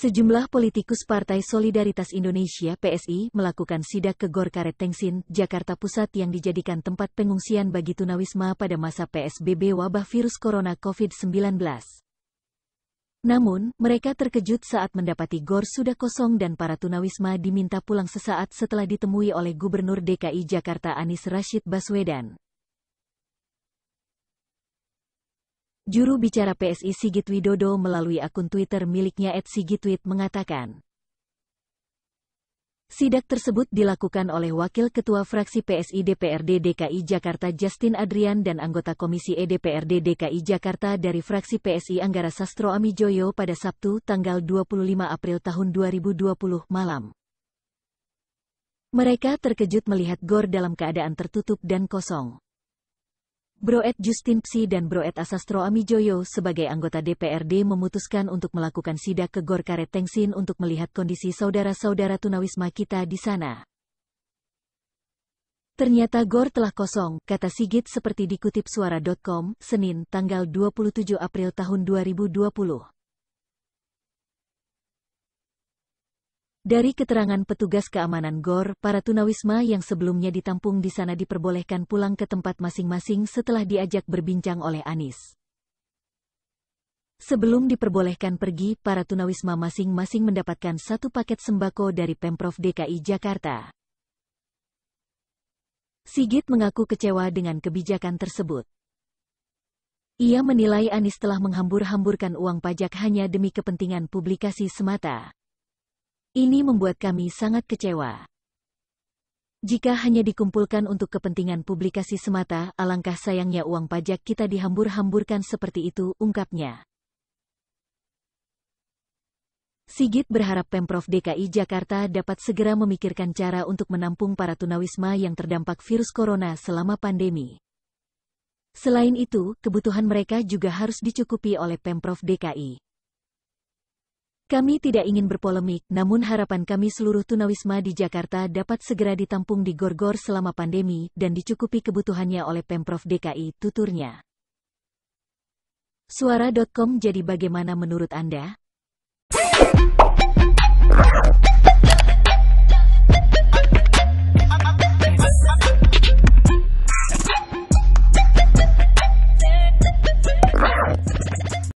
Sejumlah politikus Partai Solidaritas Indonesia PSI melakukan sidak ke Gor Karet Tengsin, Jakarta Pusat yang dijadikan tempat pengungsian bagi tunawisma pada masa PSBB wabah virus corona COVID-19. Namun, mereka terkejut saat mendapati gor sudah kosong dan para tunawisma diminta pulang sesaat setelah ditemui oleh Gubernur DKI Jakarta Anies Rashid Baswedan. Juru bicara PSI Sigit Widodo melalui akun Twitter miliknya @sigitwit mengatakan, Sidak tersebut dilakukan oleh Wakil Ketua Fraksi PSI DPRD DKI Jakarta Justin Adrian dan anggota Komisi EDPRD DKI Jakarta dari Fraksi PSI Anggara Sastro Amijoyo pada Sabtu tanggal 25 April tahun 2020 malam. Mereka terkejut melihat gor dalam keadaan tertutup dan kosong. Broet Justin Psi dan Broet Asastro Amijoyo sebagai anggota DPRD memutuskan untuk melakukan sidak ke Gor Karet Tengsin untuk melihat kondisi saudara-saudara tunawisma kita di sana. Ternyata Gor telah kosong, kata Sigit seperti dikutip suara.com, Senin, tanggal 27 April tahun 2020. Dari keterangan petugas keamanan GOR, para tunawisma yang sebelumnya ditampung di sana diperbolehkan pulang ke tempat masing-masing setelah diajak berbincang oleh Anis. Sebelum diperbolehkan pergi, para tunawisma masing-masing mendapatkan satu paket sembako dari Pemprov DKI Jakarta. Sigit mengaku kecewa dengan kebijakan tersebut. Ia menilai Anis telah menghambur-hamburkan uang pajak hanya demi kepentingan publikasi semata. Ini membuat kami sangat kecewa. Jika hanya dikumpulkan untuk kepentingan publikasi semata, alangkah sayangnya uang pajak kita dihambur-hamburkan seperti itu, ungkapnya. Sigit berharap Pemprov DKI Jakarta dapat segera memikirkan cara untuk menampung para tunawisma yang terdampak virus corona selama pandemi. Selain itu, kebutuhan mereka juga harus dicukupi oleh Pemprov DKI. Kami tidak ingin berpolemik, namun harapan kami seluruh tunawisma di Jakarta dapat segera ditampung di Gorgor selama pandemi dan dicukupi kebutuhannya oleh Pemprov DKI, tuturnya. Suara.com jadi bagaimana menurut Anda?